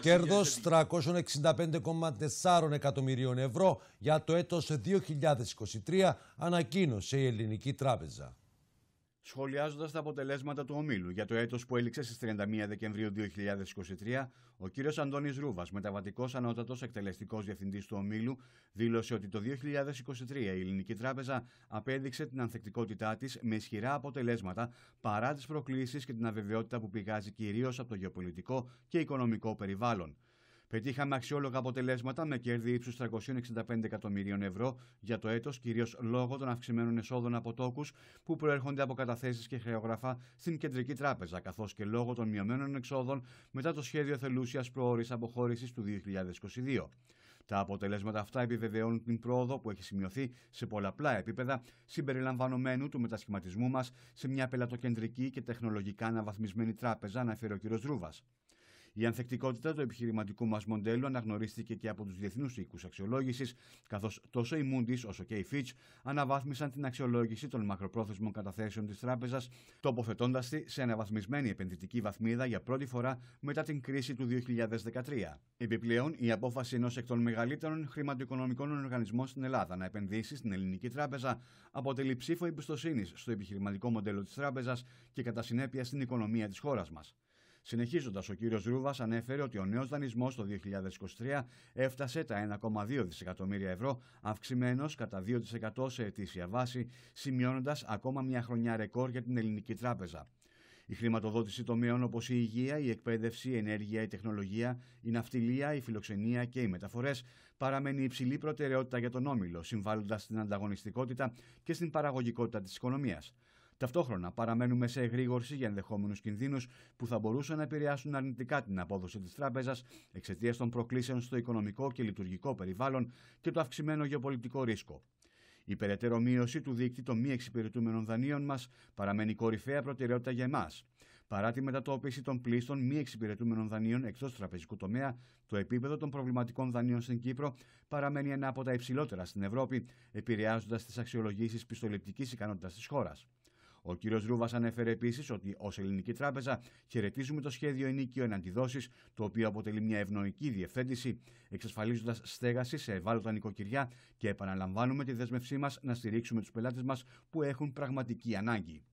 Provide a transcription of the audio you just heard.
Κέρδος 365,4 εκατομμυρίων ευρώ για το έτος 2023 ανακοίνωσε η Ελληνική Τράπεζα. Σχολιάζοντας τα αποτελέσματα του ομίλου για το έτος που έληξε στις 31 Δεκεμβρίου 2023, ο κ. Αντώνης Ρούβας, μεταβατικός ανώτατος εκτελεστικός διευθυντής του ομίλου, δήλωσε ότι το 2023 η Ελληνική Τράπεζα απέδειξε την ανθεκτικότητά της με ισχυρά αποτελέσματα παρά τις προκλήσεις και την αβεβαιότητα που πηγάζει κυρίως από το γεωπολιτικό και οικονομικό περιβάλλον. Πετύχαμε αξιόλογα αποτελέσματα με κέρδη ύψους 365 εκατομμυρίων ευρώ για το έτος, κυρίως λόγω των αυξημένων εσόδων από τόκους που προέρχονται από καταθέσεις και χρεογράφα στην Κεντρική Τράπεζα, καθώς και λόγω των μειωμένων εξόδων μετά το σχέδιο θελούσιας προώρη αποχώρησης του 2022. Τα αποτελέσματα αυτά επιβεβαιώνουν την πρόοδο που έχει σημειωθεί σε πολλαπλά επίπεδα, συμπεριλαμβανομένου του μετασχηματισμού μας σε μια πελατοκεντρική και τεχνολογικά αναβαθμισμένη τράπεζα, αναφέρει ο κ. Ρούβα. Η ανθεκτικότητα του επιχειρηματικού μας μοντέλου αναγνωρίστηκε και από τους διεθνούς οίκους αξιολόγησης, καθώς τόσο η Moody's όσο και η Fitch αναβάθμισαν την αξιολόγηση των μακροπρόθεσμων καταθέσεων της τράπεζας, τοποθετώντας τη σε αναβαθμισμένη επενδυτική βαθμίδα για πρώτη φορά μετά την κρίση του 2013. Επιπλέον, η απόφαση ενός εκ των μεγαλύτερων χρηματοοικονομικών οργανισμών στην Ελλάδα να επενδύσει στην ελληνική τράπεζα αποτελεί ψήφο εμπιστοσύνης στο επιχειρηματικό μοντέλο της τράπεζας και κατά συνέπεια στην οικονομία της χώρας μας. Συνεχίζοντας, ο κύριος Ρούβας ανέφερε ότι ο νέος δανεισμός το 2023 έφτασε τα 1,2 δισεκατομμύρια ευρώ, αυξημένος κατά 2% σε ετήσια βάση, σημειώνοντας ακόμα μια χρονιά ρεκόρ για την Ελληνική Τράπεζα. Η χρηματοδότηση τομέων όπως η υγεία, η εκπαίδευση, η ενέργεια, η τεχνολογία, η ναυτιλία, η φιλοξενία και οι μεταφορές παραμένει υψηλή προτεραιότητα για τον όμιλο, συμβάλλοντας στην ανταγωνιστικότητα και στην παραγωγικότητα της οικονομίας. Ταυτόχρονα παραμένουμε σε εγρήγορση για ενδεχόμενους κινδύνους που θα μπορούσαν να επηρεάσουν αρνητικά την απόδοση της τράπεζας εξαιτίας των προκλήσεων στο οικονομικό και λειτουργικό περιβάλλον και το αυξημένο γεωπολιτικό ρίσκο. Η περαιτέρω μείωση του δείκτη των μη εξυπηρετούμενων δανείων μας παραμένει κορυφαία προτεραιότητα για εμάς. Παρά τη μετατόπιση των πλήστων μη εξυπηρετούμενων δανείων εκτός τραπεζικού τομέα, το επίπεδο των προβληματικών δανείων στην Κύπρο παραμένει ένα από τα υψηλότερα στην Ευρώπη, επηρεάζοντας τις αξιολογήσεις πιστοληπτικής ικανότητας της χώρας. Ο κ. Ρούβας ανέφερε επίσης ότι ως Ελληνική Τράπεζα χαιρετίζουμε το σχέδιο ενίκιο εναντιδόσεις, το οποίο αποτελεί μια ευνοϊκή διευθέντηση, εξασφαλίζοντας στέγαση σε ευάλωτα νοικοκυριά και επαναλαμβάνουμε τη δέσμευσή μας να στηρίξουμε τους πελάτες μας που έχουν πραγματική ανάγκη.